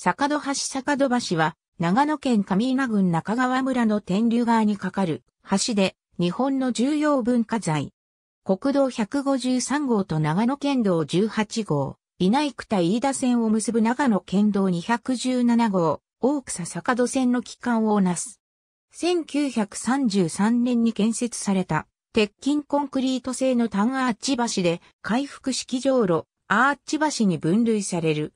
坂戸橋坂戸橋は、長野県上稲郡中川村の天竜川に架かる橋で、日本の重要文化財。国道153号と長野県道18号、稲生田飯田線を結ぶ長野県道217号、大草坂戸線の機関をなす。1933年に建設された、鉄筋コンクリート製の単アーチ橋で、回復式上路、アーチ橋に分類される。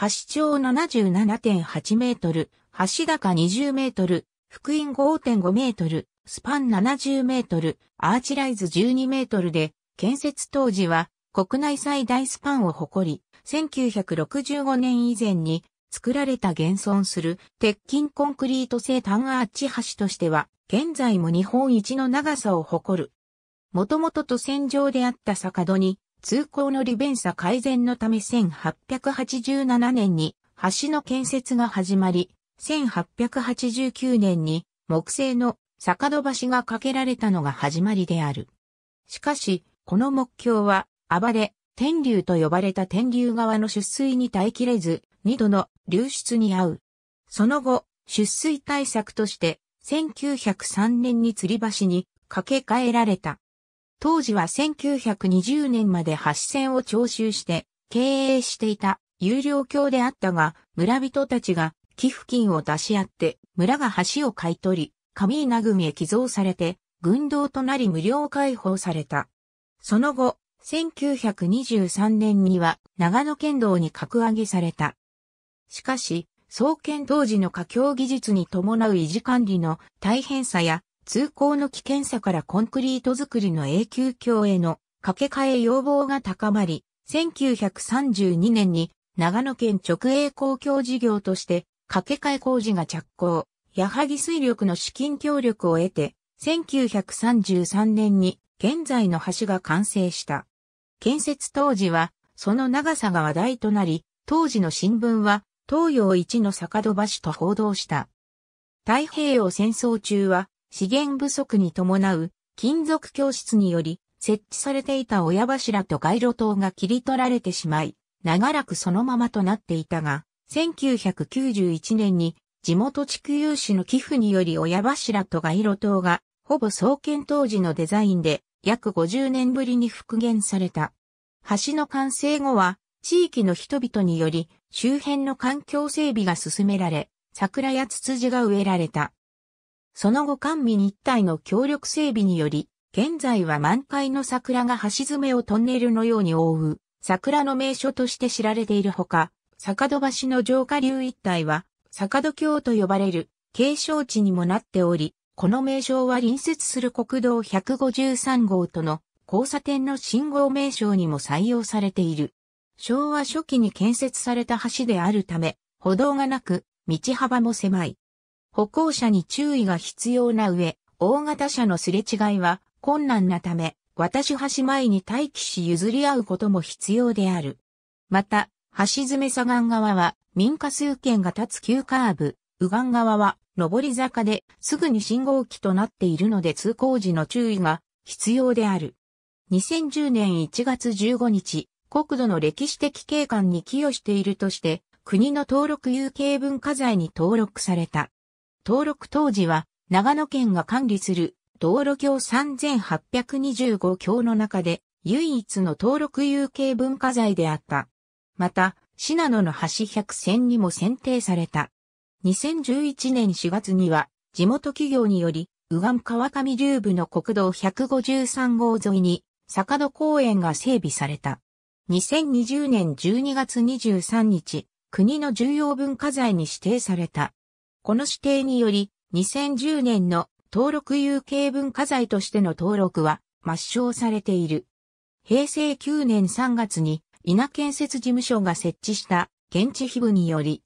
橋長77.8メートル、橋高20メートル、福音5.5メートル、スパン70メートル、アーチライズ12メートルで、建設当時は国内最大スパンを誇り、1965年以前に作られた現存する鉄筋コンクリート製単アーチ橋としては、現在も日本一の長さを誇る。もともとと線であった坂戸に通行の利便さ改善のため1887年に橋の建設が始まり、1889年に木製の坂戸橋が架けられたのが始まりである。しかし、この目標は、暴れ、天竜と呼ばれた天竜川の出水に耐えきれず、二度の流出に遭う。その後、出水対策として、1903年に吊り橋に架け替えられた。当時は1920年まで橋線を徴収して経営していた有料橋であったが、村人たちが寄付金を出し合って村が橋を買い取り、上稲組へ寄贈されて、軍道となり無料開放された。その後、1923年には長野県道に格上げされた。しかし、創建当時の架橋技術に伴う維持管理の大変さや通行の危険さからコンクリート作りの永久橋への架け替え要望が高まり、1932年に長野県直営公共事業として架け替え工事が着工、矢作水力の資金協力を得て、1933年に現在の橋が完成した。建設当時は、その長さが話題となり、当時の新聞は、東洋一の坂戸橋と報道した。太平洋戦争中は、資源不足に伴う金属教室により設置されていた親柱と街路灯が切り取られてしまい、長らくそのままとなっていたが、1991年に地元地区有志の寄付により親柱と街路灯がほぼ創建当時のデザインで約50年ぶりに復元された。橋の完成後は地域の人々により周辺の環境整備が進められ、桜やツツジが植えられた。その後官民一体の協力整備により、現在は満開の桜が橋爪をトンネルのように覆う、桜の名所として知られているほか、坂戸橋の上下流一帯は、坂戸橋と呼ばれる、景勝地にもなっており、この名称は隣接する国道153号との交差点の信号名称にも採用されている。昭和初期に建設された橋であるため、歩道がなく、道幅も狭い。歩行者に注意が必要な上、大型車のすれ違いは困難なため、渡し橋前に待機し譲り合うことも必要である。また、橋爪左岸側は民家数軒が立つ急カーブ、右岸側は上り坂ですぐに信号機となっているので通行時の注意が必要である。2010年1月15日、国土の歴史的景観に寄与しているとして、国の登録有形文化財に登録された。登録当時は、長野県が管理する道路橋3825橋の中で唯一の登録有形文化財であった。また、信濃の橋100選にも選定された。2011年4月には、地元企業により、右岸川上流部の国道153号沿いに、坂戸公園が整備された。2020年12月23日、国の重要文化財に指定された。この指定により、2010年の登録有形文化財としての登録は抹消されている。平成9年3月に稲建設事務所が設置した現地秘部により、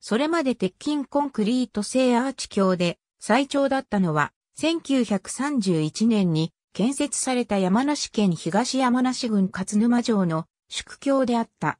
それまで鉄筋コンクリート製アーチ橋で最長だったのは1931年に建設された山梨県東山梨郡勝沼城の宿橋であった。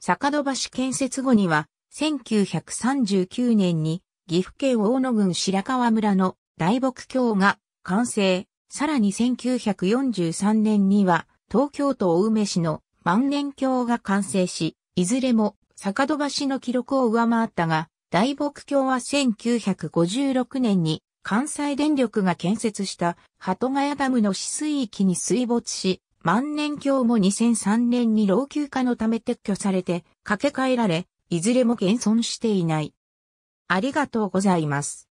坂戸橋建設後には1939年に岐阜県大野郡白川村の大木橋が完成。さらに1943年には東京都青梅市の万年橋が完成し、いずれも坂戸橋の記録を上回ったが、大木橋は1956年に関西電力が建設した鳩ヶ谷ダムの止水域に水没し、万年橋も2003年に老朽化のため撤去されて架け替えられ、いずれも現存していない。ありがとうございます。